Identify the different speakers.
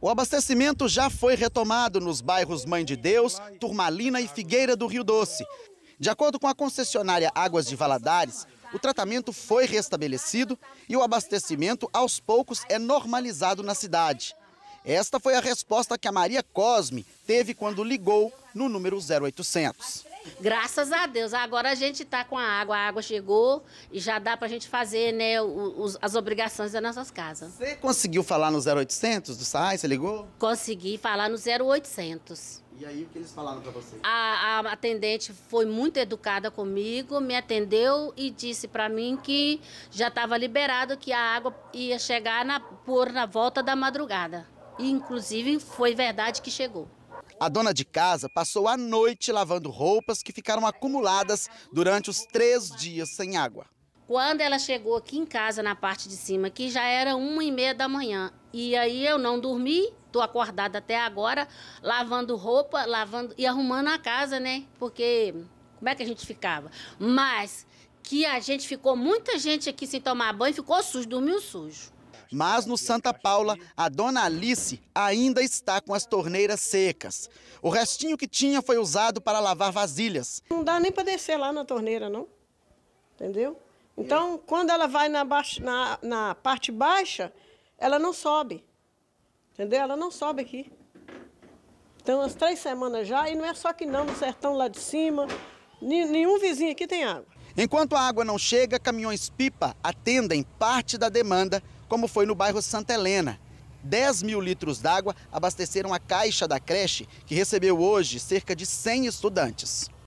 Speaker 1: O abastecimento já foi retomado nos bairros Mãe de Deus, Turmalina e Figueira do Rio Doce. De acordo com a concessionária Águas de Valadares, o tratamento foi restabelecido e o abastecimento aos poucos é normalizado na cidade. Esta foi a resposta que a Maria Cosme teve quando ligou no número 0800.
Speaker 2: Graças a Deus. Agora a gente está com a água. A água chegou e já dá para a gente fazer né, os, as obrigações das nossas casas. Você
Speaker 1: conseguiu falar no 0800 do
Speaker 2: SAI? Você ligou? Consegui falar no 0800. E aí, o que eles falaram para você? A, a, atendente foi muito educada comigo, me atendeu e disse para mim que já estava liberado, que a água ia chegar na, por na volta da madrugada. E, inclusive, foi verdade que chegou.
Speaker 1: A dona de casa passou a noite lavando roupas que ficaram acumuladas durante os três dias sem água.
Speaker 2: Quando ela chegou aqui em casa, na parte de cima, que já era uma e meia da manhã, e aí eu não dormi, tô acordada até agora, lavando roupa, lavando e arrumando a casa, né? Porque como é que a gente ficava? Mas que a gente ficou, muita gente aqui sem tomar banho, ficou sujo, dormiu sujo.
Speaker 1: Mas no Santa Paula, a dona Alice ainda está com as torneiras secas. O restinho que tinha foi usado para lavar vasilhas.
Speaker 3: Não dá nem para descer lá na torneira, não. Entendeu? Então, quando ela vai na, baixa, na, na parte baixa, ela não sobe. Entendeu? Ela não sobe aqui. Então umas três semanas já, e não é só que não, no sertão lá de cima, nenhum vizinho aqui tem água.
Speaker 1: Enquanto a água não chega, caminhões-pipa atendem parte da demanda, como foi no bairro Santa Helena. 10 mil litros d'água abasteceram a caixa da creche, que recebeu hoje cerca de 100 estudantes.